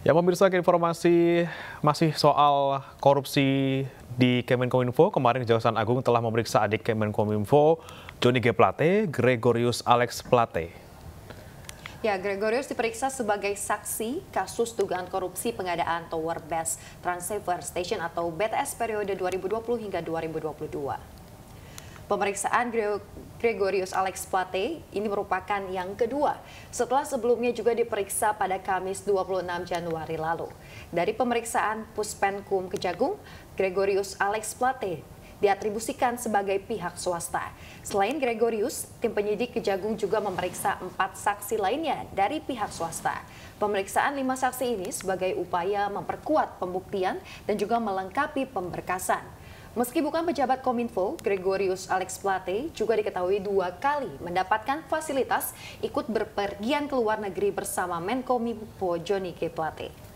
Ya pemirsa ke informasi masih soal korupsi di Kemenkominfo. Kemarin Kejaksaan Agung telah memeriksa adik Kemenkominfo, Joni G. Plate, Gregorius Alex Plate. Ya, Gregorius diperiksa sebagai saksi kasus dugaan korupsi pengadaan Tower Base Transceiver Station atau BTS periode 2020 hingga 2022. Pemeriksaan Gregorius Alex Plate ini merupakan yang kedua setelah sebelumnya juga diperiksa pada Kamis 26 Januari lalu. Dari pemeriksaan Puspenkum Kejagung, Gregorius Alex Plate diatribusikan sebagai pihak swasta. Selain Gregorius, tim penyidik Kejagung juga memeriksa empat saksi lainnya dari pihak swasta. Pemeriksaan lima saksi ini sebagai upaya memperkuat pembuktian dan juga melengkapi pemberkasan. Meski bukan pejabat Kominfo, Gregorius Alex Plate juga diketahui dua kali mendapatkan fasilitas ikut berpergian ke luar negeri bersama Menkominfo Johnny G. Plate.